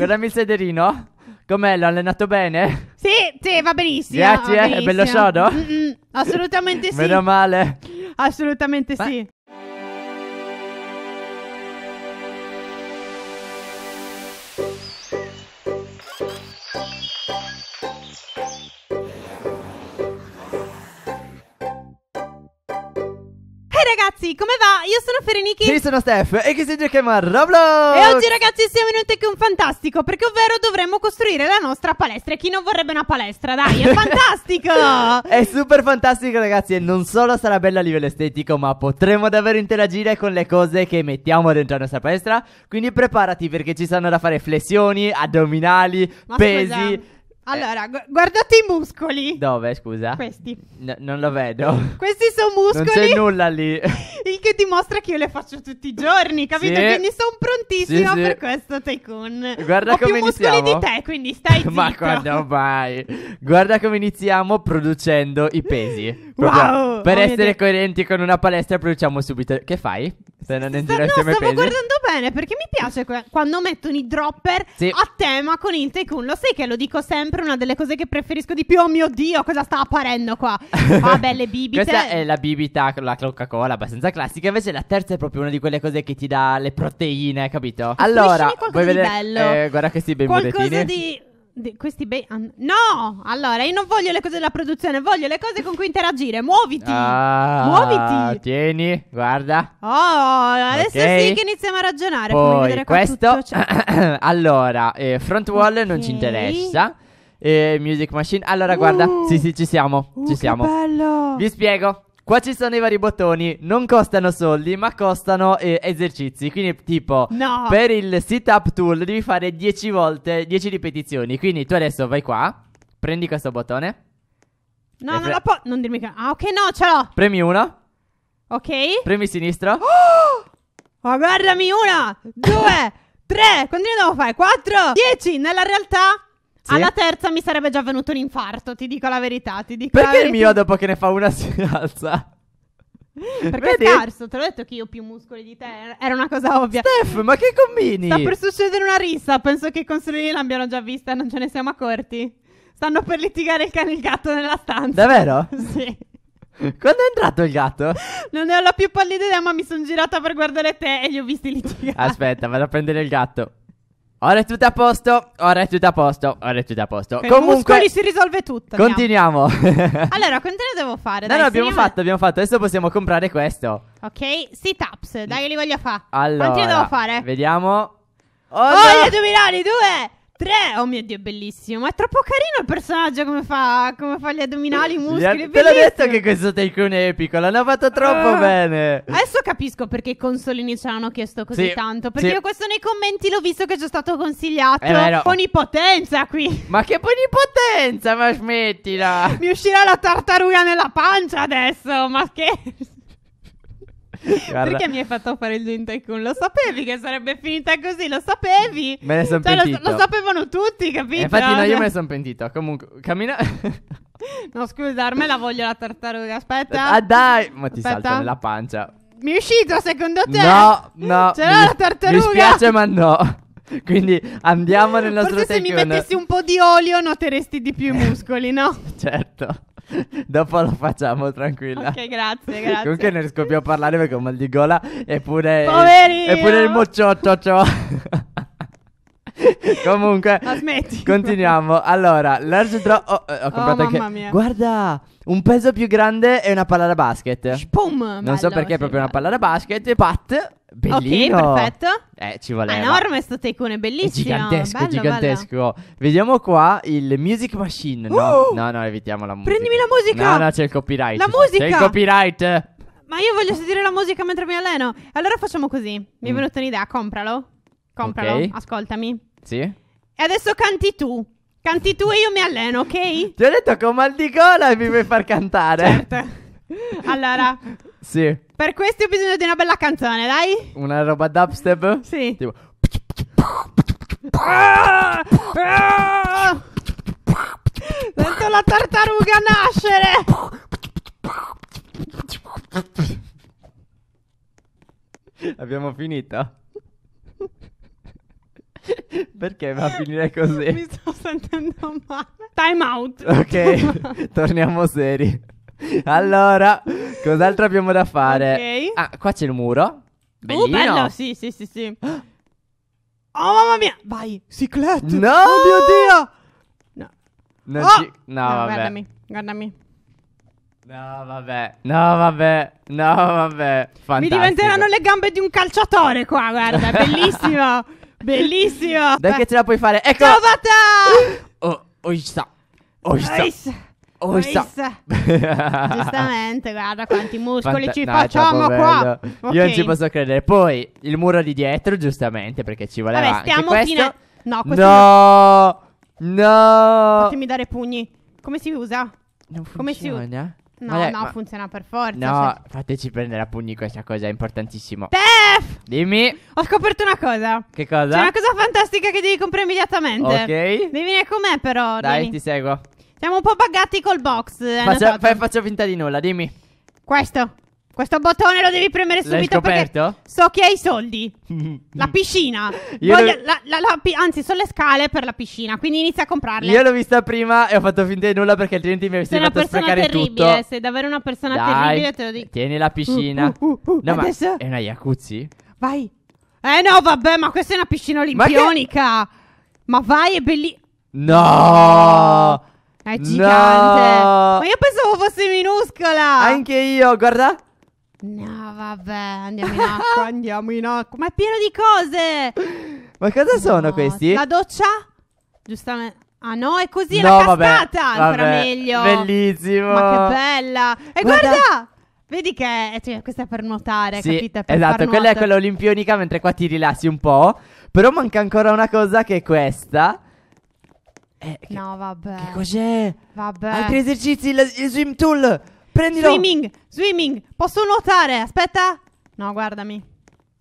Guardami il sederino. Com'è? L'ho allenato bene? Sì, sì, va benissimo. Grazie, eh, va benissimo. è bello sodo? Mm-mm, assolutamente sì. Meno male. Assolutamente Ma- sì. ragazzi, come va? Io sono Fereniki. Io sono Steph e chi si chiama Roblox. E oggi ragazzi siamo in un Tech un fantastico perché ovvero dovremmo costruire la nostra palestra. E chi non vorrebbe una palestra? Dai, è fantastico! è super fantastico ragazzi e non solo sarà bella a livello estetico ma potremo davvero interagire con le cose che mettiamo dentro la nostra palestra. Quindi preparati perché ci saranno da fare flessioni, addominali, ma pesi. Scusa. Eh. Allora, gu- guardate i muscoli. Dove, scusa? Questi. N- non lo vedo. Questi sono muscoli. Non c'è nulla lì. Il che dimostra che io le faccio tutti i giorni, capito? Sì. Quindi sono prontissima sì, per questo Tycoon. Guarda Ho come più muscoli di te, quindi stai zitto. Ma quando mai? Guarda come iniziamo producendo i pesi. Wow, per oh essere coerenti con una palestra, produciamo subito. Che fai? Se non in giro no, stavo pesi? guardando bene perché mi piace que- quando mettono i dropper sì. a tema con il Tycoon. Lo sai che lo dico sempre, una delle cose che preferisco di più. Oh mio dio, cosa sta apparendo qua? Ah, belle bibite. Questa è la bibita, con la Coca-Cola, abbastanza classica. Invece la terza è proprio una di quelle cose che ti dà le proteine, capito? Allora, vuoi vedere? Eh, guarda questi bei Qualcosa murettini. di De, questi bei. An- no! Allora, io non voglio le cose della produzione, voglio le cose con cui interagire. Muoviti! Ah, Muoviti! Tieni, guarda. Oh, adesso okay. sì che iniziamo a ragionare. Poi, questo. Cioè. allora, eh, front wall okay. non ci interessa. Eh, music Machine. Allora, uh, guarda, sì, sì, ci siamo. Uh, ci siamo. Bello. Vi spiego. Qua ci sono i vari bottoni, non costano soldi, ma costano eh, esercizi. Quindi, tipo, no. per il sit up tool devi fare 10 volte 10 ripetizioni. Quindi, tu adesso vai qua, prendi questo bottone. No, non lo posso. Non dirmi che. Ah, ok, no, ce l'ho. Premi uno. Ok. Premi sinistro. Oh! oh guardami, una, due, tre. Quanti ne devo fare? Quattro, dieci. Nella realtà. Sì? Alla terza mi sarebbe già venuto un infarto, ti dico la verità. Ti dico Perché il mio dopo che ne fa una si alza? Perché Vedi? è scarso, te l'ho detto che io ho più muscoli di te, era una cosa ovvia. Steph, ma che combini? Sta per succedere una rissa, penso che i consulini l'abbiano già vista e non ce ne siamo accorti. Stanno per litigare il cane e il gatto nella stanza. Davvero? sì. Quando è entrato il gatto? Non ne ho la più pallida idea, ma mi sono girata per guardare te e li ho visti litigare. Aspetta, vado a prendere il gatto. Ora è tutto a posto, ora è tutto a posto, ora è tutto a posto. Con Comunque, muscoli si risolve tutto. Continuiamo. Allora, quanto ne devo fare? no, Dai, no, abbiamo segniamo- fatto, abbiamo fatto. Adesso possiamo comprare questo. Ok, sit ups, dai che li voglio fare. Allora, Quanti ne devo fare? Vediamo. Oh, oh no! Voglio due. 3. Oh mio dio, è bellissimo. È troppo carino il personaggio come fa, come fa gli addominali, i muscoli. Te l'ho detto che questo take è epico. L'hanno fatto troppo uh, bene. Adesso capisco perché i consolini ce l'hanno chiesto così sì, tanto. Perché sì. io questo nei commenti l'ho visto che ci è stato consigliato. È vero. no. Ponipotenza qui. Ma che ponipotenza, ma smettila. Mi uscirà la tartaruga nella pancia adesso. Ma scherzo. Guarda. Perché mi hai fatto fare il Gentecun? Lo sapevi che sarebbe finita così, lo sapevi? Me ne sono cioè, pentito. Lo, lo, sapevano tutti, capito? E eh, infatti no, io me ne cioè. sono pentito. Comunque, cammina... no, scusa, la voglio la tartaruga, aspetta. Ah dai! Ma ti aspetta. salta nella pancia. Mi è uscito secondo te? No, no. C'era mi, la tartaruga? Mi spiace ma no. Quindi andiamo nel nostro Forse se mi mettessi un po' di olio noteresti di più i muscoli, no? certo. Dopo lo facciamo, tranquilla. Ok, grazie, grazie. Comunque ne riesco più a parlare perché ho mal di gola. Eppure. Poverino! Eppure il mocciotto, ciao. Comunque, smetti. continuiamo. Allora, l'argentro. Oh, eh, ho oh, comprato mamma anche. mia. Guarda, un peso più grande e una palla da basket. Boom! Non so perché, è proprio una palla da basket. Pat, bellissimo. Ok, perfetto. Eh, ci voleva. Enorme sto telecone, È bellissimo. gigantesco, bello, gigantesco. Vediamo qua il Music Machine. No, Uh! no, no, evitiamo la musica. Prendimi la musica! No, no, c'è il copyright. La musica! C'è il copyright. Ma io voglio sentire la musica mentre mi alleno. Allora facciamo così. Mi è mm. venuta un'idea, compralo. Compralo, Ok. ascoltami. Sì. E adesso canti tu. Canti tu e io mi alleno, ok? Ti ho detto che ho mal di gola e mi vuoi far cantare. Certo. Allora. sì. Per questo ho bisogno di una bella canzone, dai. Una roba dubstep? Sì. Tipo... Sento la tartaruga nascere. Abbiamo finito? Perché va a finire così? Mi sto sentendo male. Time out. Ok, torniamo seri. Allora, cos'altro abbiamo da fare? Ok. Ah, qua c'è il muro. Oh, Bellino. Oh, bello, sì, sì, sì, sì. Oh, mamma mia. Vai, ciclette. No! Oh, mio Dio. No. Non oh! ci... No, no, vabbè. Guardami, guardami. No, vabbè, no, vabbè, no, vabbè. Fantastico. Mi diventeranno le gambe di un calciatore qua, guarda, bellissimo. Bellissimo! Dai che ce la puoi fare. Ecco! Trovata! Oh, oh, sta. Oh, sta. Oh, sta. Giustamente, guarda quanti muscoli Quanta- ci no, facciamo troppo qua. bello. Io non ci posso credere. Poi il muro di dietro, giustamente, perché ci voleva Vabbè, anche stiamo questo. fino a- No, questo No! No! Fatemi dare pugni. Come si usa? Non funziona. Come si u- No, Vabbè, no, ma... funziona per forza. No, cioè... fateci prendere a pugni questa cosa, è importantissimo. Tef! Dimmi. Ho scoperto una cosa. Che cosa? C'è una cosa fantastica che devi comprare immediatamente. Ok. Devi venire con me, però. Dai, devi... ti seguo. Siamo un po' buggati col box. Eh, faccio, fai, faccio finta di nulla, dimmi. Questo. Questo bottone lo devi premere subito perché so che hai i soldi. la piscina. Voglio, lo... la, la, la, anzi, sono le scale per la piscina, quindi inizia a comprarle. Io l'ho vista prima e ho fatto finta di nulla perché altrimenti mi avessi fatto sprecare tutto. Sei terribile, sei davvero una persona Dai, terribile, te lo dico. Tieni la piscina. Uh, uh, uh, uh no, adesso... ma è una jacuzzi? Vai. Eh no, vabbè, ma questa è una piscina olimpionica. Ma, che... ma vai, è bellissima. No! È gigante. No! Ma io pensavo fosse minuscola. Anche io, guarda. No, vabbè, andiamo in acqua, andiamo in acqua. Ma è pieno di cose! Ma cosa sono questi? La doccia? Giustamente. Ah no, è così, no, la cascata! Vabbè, ancora vabbè. meglio. Bellissimo! Ma che bella! E guarda! guarda vedi che cioè, questa è per nuotare, sì, capita? Per esatto, quella nuoto. è quella olimpionica, mentre qua ti rilassi un po'. Però manca ancora una cosa che è questa. Eh, che, no, vabbè. Che cos'è? Vabbè. Altri esercizi, il swim tool! prendilo. Swimming, swimming. Posso nuotare? Aspetta. No, guardami.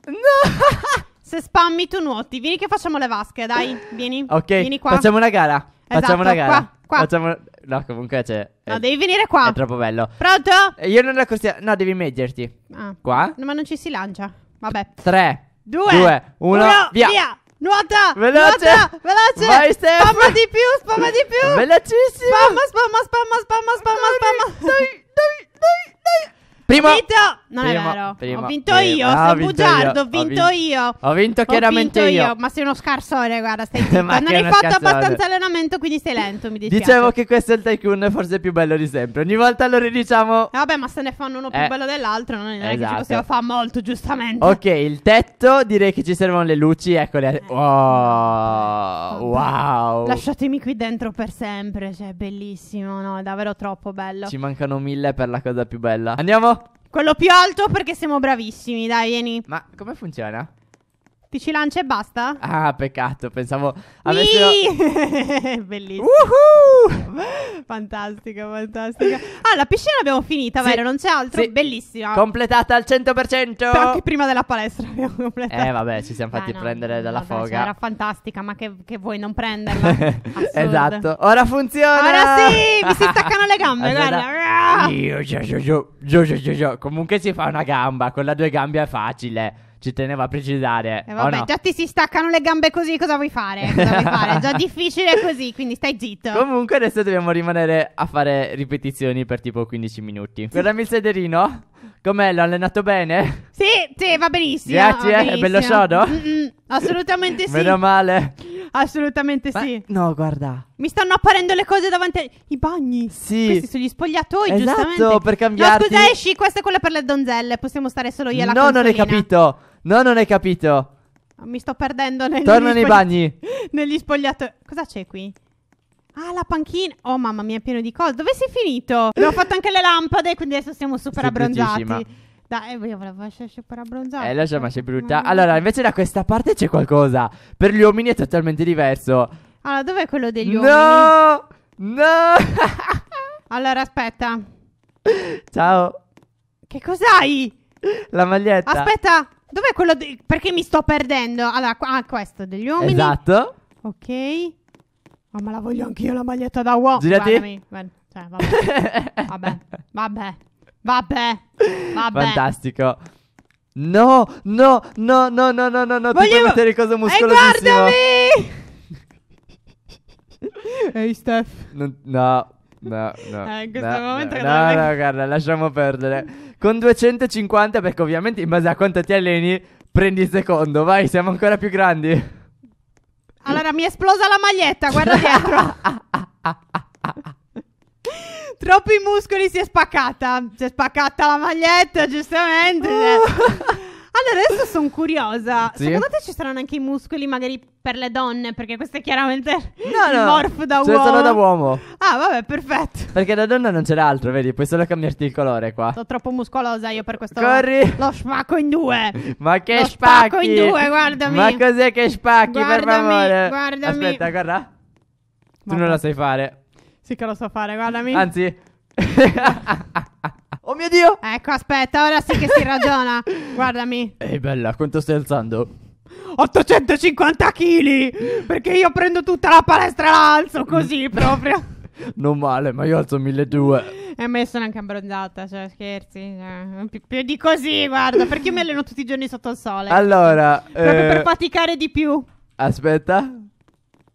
No. Se spammi tu nuoti. Vieni che facciamo le vasche, dai. Vieni. Ok. Vieni qua. Facciamo una gara. Esatto, facciamo una gara. Qua, qua. Facciamo... No, comunque c'è. Cioè, no, è... devi venire qua. È troppo bello. Pronto? Eh, io non la costiamo. No, devi metterti. Ah. Qua. No, ma non ci si lancia. Vabbè. 3, 2, 2 1, 1, via. via. Nuota! Veloce! Nuota, veloce! Vai, Spamma di più, spamma di più! Velocissimo! Spamma, spamma, spamma, spamma, spamma, spamma! Prima, ho vinto! Non prima, è vero. Prima, ho vinto prima. io, ah, sei bugiardo, ho vinto io. Ho vinto chiaramente ho vinto io. io. Ma sei uno scarsone, guarda, stai zitto. non hai fatto scarsone. abbastanza allenamento, quindi sei lento, mi dispiace. Dicevo che questo è il tycoon forse è più bello di sempre. Ogni volta lo ridiciamo. Vabbè, ma se ne fanno uno più eh. bello dell'altro, non è esatto. che ci possiamo fare molto, giustamente. Ok, il tetto, direi che ci servono le luci, eccole. Eh. Oh, wow, Lasciatemi qui dentro per sempre, cioè, bellissimo, no, è davvero troppo bello. Ci mancano mille per la cosa più bella. Andiamo? Quello più alto perché siamo bravissimi, dai, vieni. Ma come funziona? Ti ci lancia e basta? Ah, peccato, pensavo avessero... Bellissimo. Uhuh! fantastico, fantastico. Ah, la piscina l'abbiamo finita, sì. vero? Non c'è altro? Sì. Bellissima. Completata al 100%. Però anche prima della palestra abbiamo completato. Eh, vabbè, ci siamo ah, fatti ah, no, prendere no, dalla no, cioè, foga. Cioè, era fantastica, ma che, che vuoi non prenderla? esatto. Ora funziona! Ora sì! Mi si staccano le gambe, guarda. Io, giù, giù. Comunque si fa una gamba, con la due gambe è facile. Ci tenevo a precisare. Eh vabbè, no? già ti si staccano le gambe così, cosa vuoi fare? Cosa vuoi fare? È già difficile così, quindi stai zitto. Comunque adesso dobbiamo rimanere a fare ripetizioni per tipo 15 minuti. Guardami il sederino. Com'è? L'ho allenato bene? Sì, sì, va benissimo. Grazie, va benissimo. è bello sodo? Mm, mm, assolutamente sì. Meno male. Assolutamente Ma, sì. No, guarda. Mi stanno apparendo le cose davanti ai bagni. Sì. Questi sono gli spogliatoi, esatto, giustamente. per cambiarti. No, scusa, esci, questa è quella per le donzelle. Possiamo stare solo io e la No, consolina. non hai capito. No, non hai capito. Mi sto perdendo negli Torna nei spogli- bagni. negli spogliatoi. Cosa c'è qui? Ah, la panchina. Oh, mamma mia, è pieno di cose. Dove sei finito? Abbiamo fatto anche le lampade, quindi adesso siamo super Sei abbronzati. Dai, eh, io volevo essere super abbronzata. Eh, lo ma sei brutta. Mamma Allora, invece da questa parte c'è qualcosa. Per gli uomini è totalmente diverso. Allora, dov'è quello degli uomini? no! No! Allora, aspetta. Ciao. Che cos'hai? La maglietta. Aspetta. Dov'è quello? De- perché mi sto perdendo? Allora, qu- ah, questo degli uomini. Esatto. Ok. Oh, ma la voglio anch'io la maglietta da uomo. Girati. Guarda, cioè, vabbè. vabbè. Vabbè. Vabbè. Fantastico. No, no, no, no, no, no, no, no. Voglio... Ti fai mettere cosa eh, muscolosissimo. E guardami! Ehi, hey, Steph. Non, no. No, no. Eh, in questo no, momento no, no, no, guarda, lasciamo perdere. Con 250, perché ovviamente in base a quanto ti alleni, prendi il secondo. Vai, siamo ancora più grandi. Allora, mi è esplosa la maglietta, guarda dietro. Troppi muscoli si è spaccata. Si è spaccata la maglietta, giustamente. Uh. Allora adesso sono curiosa. Sì. Secondo te ci saranno anche i muscoli magari per le donne? Perché questo è chiaramente no, no. morph da ce uomo. C'è solo da uomo. Ah, vabbè, perfetto. Perché da donna non c'è l'altro, vedi? Puoi solo cambiarti il colore qua. Sono troppo muscolosa io per questo. Corri. Lo spacco in due. Ma che Lo spacchi? Lo spacco in due, guardami. Ma cos'è che spacchi, guardami, per favore? Guardami. Aspetta, guarda. Tu non lo sai fare. Sì che lo so fare, guardami. Anzi. mio Dio! Ecco, aspetta, ora sì che si ragiona. Guardami. Ehi, bella, quanto stai alzando? 850 kg! Perché io prendo tutta la palestra e la alzo così proprio. non male, ma io alzo 1200. E me sono anche abbronzata, cioè scherzi. Cioè, pi- più di così, guarda, perché io mi alleno tutti i giorni sotto il sole. Allora, proprio eh, per faticare di più. Aspetta.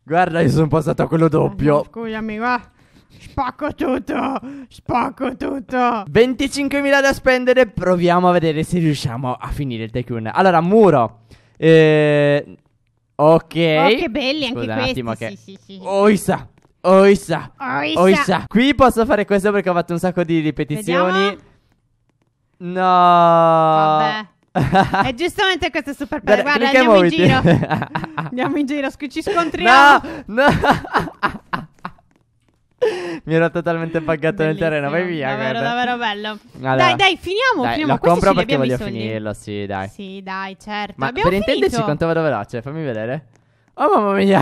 Guarda, io sono passato a quello doppio. Scusami, guarda. Spacco tutto, spacco tutto. 25.000 da spendere, proviamo a vedere se riusciamo a finire il Tycoon. Allora, muro. Eh, ok. Oh, che belli Scusa anche un questi. Attimo, sì, che... sì, sì. Oissa. Oissa. Oissa. Oissa. Qui posso fare questo perché ho fatto un sacco di ripetizioni. Vediamo. No. Vabbè. è giustamente questo super padre. Guarda, andiamo in, andiamo in giro. andiamo in giro, ci scontriamo. No, no. Mi ero totalmente buggato nel terreno. Vai via. Davvero, guarda. davvero bello. Allora, dai, dai, finiamo. Dai, finiamo. Lo Questi compro perché voglio finirlo. Lì. Sì, dai. Sì, dai, certo. Ma Abbiamo per finito. intenderci quanto vado veloce, fammi vedere. Oh, mamma mia.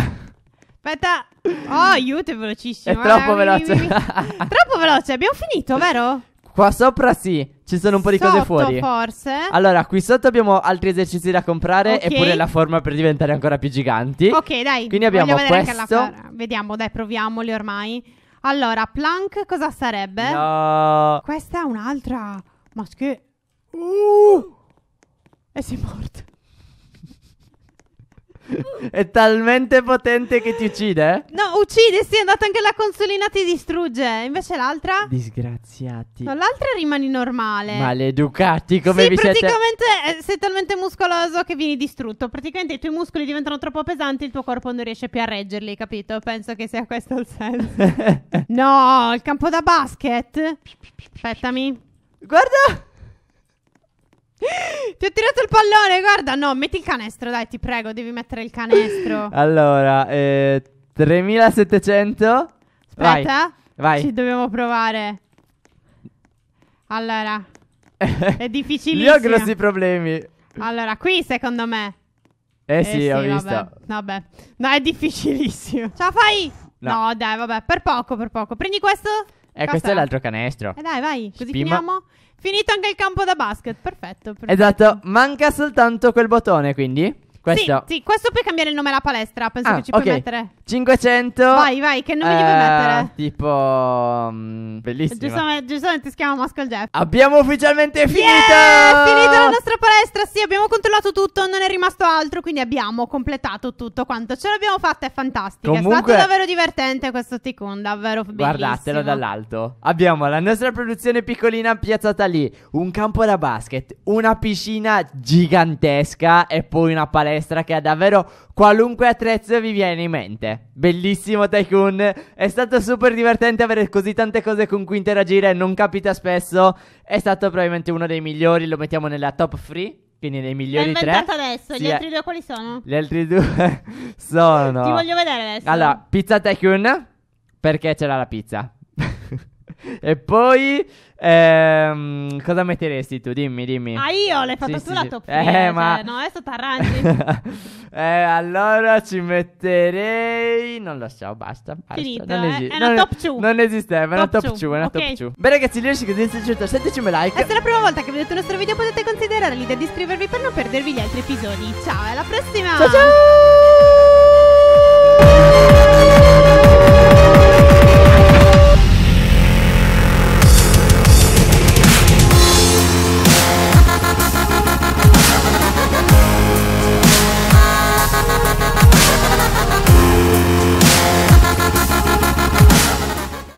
Aspetta. Oh, aiuto, è velocissimo. È troppo eh, veloce. Mi, mi, mi. troppo veloce. Abbiamo finito, vero? Qua sopra sì, ci sono un po' di sotto, cose fuori. forse. Allora, qui sotto abbiamo altri esercizi da comprare okay. e pure la forma per diventare ancora più giganti. Ok, dai. Quindi abbiamo questo. Vediamo, dai, proviamoli ormai. Allora, plank cosa sarebbe? No. Questa è un'altra. Ma che... Uh! E sei morto. È talmente potente che ti uccide? Eh? No, uccide, sì, è andata anche la consolina, ti distrugge. Invece l'altra? Disgraziati. No, l'altra rimani normale. Maleducati, come sì, vi siete... Sì, praticamente eh, sei talmente muscoloso che vieni distrutto. Praticamente i tuoi muscoli diventano troppo pesanti il tuo corpo non riesce più a reggerli, capito? Penso che sia questo il senso. no, il campo da basket. Aspettami. Guarda! Ti ho tirato il pallone, guarda. No, metti il canestro, dai, ti prego, devi mettere il canestro. allora, eh, 3700. Aspetta, vai, vai. Ci dobbiamo provare. Allora, è difficilissimo. Io ho grossi problemi. Allora, qui secondo me. Eh, eh sì, ho vabbè. visto. Vabbè. No, è difficilissimo. Ciao, fai? No. no, dai, vabbè, per poco, per poco. Prendi questo. Eh, questo è l'altro canestro. Eh dai, vai, così Spima. finiamo. Finito anche il campo da basket, perfetto, perfetto. Esatto, manca soltanto quel bottone, quindi. Questo. Sì, sì, questo puoi cambiare il nome alla palestra, penso ah, che ci okay. puoi mettere. 500. Vai, vai, che nome eh, gli vuoi mettere? Tipo... Um, mm, bellissimo. Giustamente, giustamente si chiama Muscle Jeff. Abbiamo ufficialmente finito! Yeah, finito la nostra palestra, sì, abbiamo controllato tutto rimasto altro, quindi abbiamo completato tutto quanto. Ce l'abbiamo fatta, è fantastica. Comunque... È stato davvero divertente questo Ticun, davvero bellissimo. Guardatelo dall'alto. Abbiamo la nostra produzione piccolina piazzata lì, un campo da basket, una piscina gigantesca e poi una palestra che ha davvero qualunque attrezzo vi viene in mente. Bellissimo Tycoon, è stato super divertente avere così tante cose con cui interagire, non capita spesso. È stato probabilmente uno dei migliori, lo mettiamo nella top 3 quindi nei migliori L'hai tre. L'ho adesso. Gli sì, altri due quali sono? Gli altri due sono. Ti voglio vedere adesso. Allora, Pizza Tycoon. Perché c'era la pizza? e poi ehm, cosa metteresti tu? Dimmi, dimmi. Ah, io l'hai fatto sì, tu sì, la top 3. Eh, cioè, ma... No, è stata Rangi. eh, allora ci metterei non lo so, basta, basta. Finito, non eh? è una top 2. Non esisteva, è una top 2, una top 2. Beh ragazzi, io ci credo di un like. E se è la prima volta che vedete il nostro video potete considerare l'idea di iscrivervi per non perdervi gli altri episodi. Ciao, alla prossima. Ciao ciao.